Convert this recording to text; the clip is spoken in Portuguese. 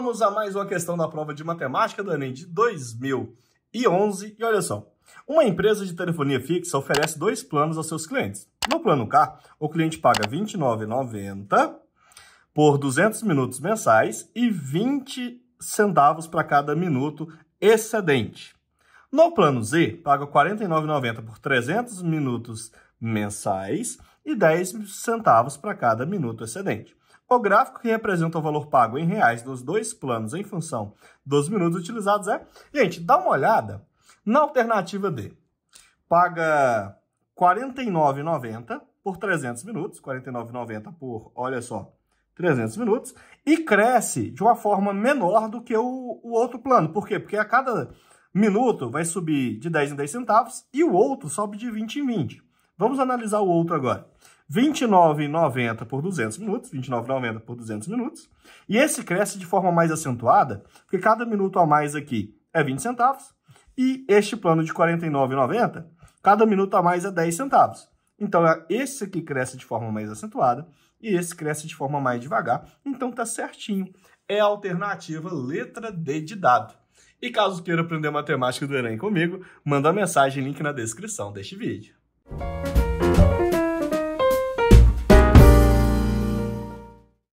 Vamos a mais uma questão da prova de matemática do Enem de 2011. E olha só, uma empresa de telefonia fixa oferece dois planos aos seus clientes. No plano K, o cliente paga R$ 29,90 por 200 minutos mensais e 20 centavos para cada minuto excedente. No plano Z, paga R$ 49,90 por 300 minutos mensais e 10 centavos para cada minuto excedente. O gráfico que representa o valor pago em reais dos dois planos em função dos minutos utilizados é... Gente, dá uma olhada na alternativa D. Paga R$ 49,90 por 300 minutos, R$ 49,90 por, olha só, 300 minutos, e cresce de uma forma menor do que o, o outro plano. Por quê? Porque a cada minuto vai subir de 10 em 10 centavos e o outro sobe de 20 em 20. Vamos analisar o outro agora. 29,90 por 200 minutos, 29,90 por 200 minutos. E esse cresce de forma mais acentuada, porque cada minuto a mais aqui é 20 centavos, e este plano de 49,90, cada minuto a mais é 10 centavos. Então, é esse aqui cresce de forma mais acentuada e esse cresce de forma mais devagar. Então, tá certinho. É a alternativa letra D de dado. E caso queira aprender matemática do Enem comigo, manda uma mensagem, link na descrição deste vídeo.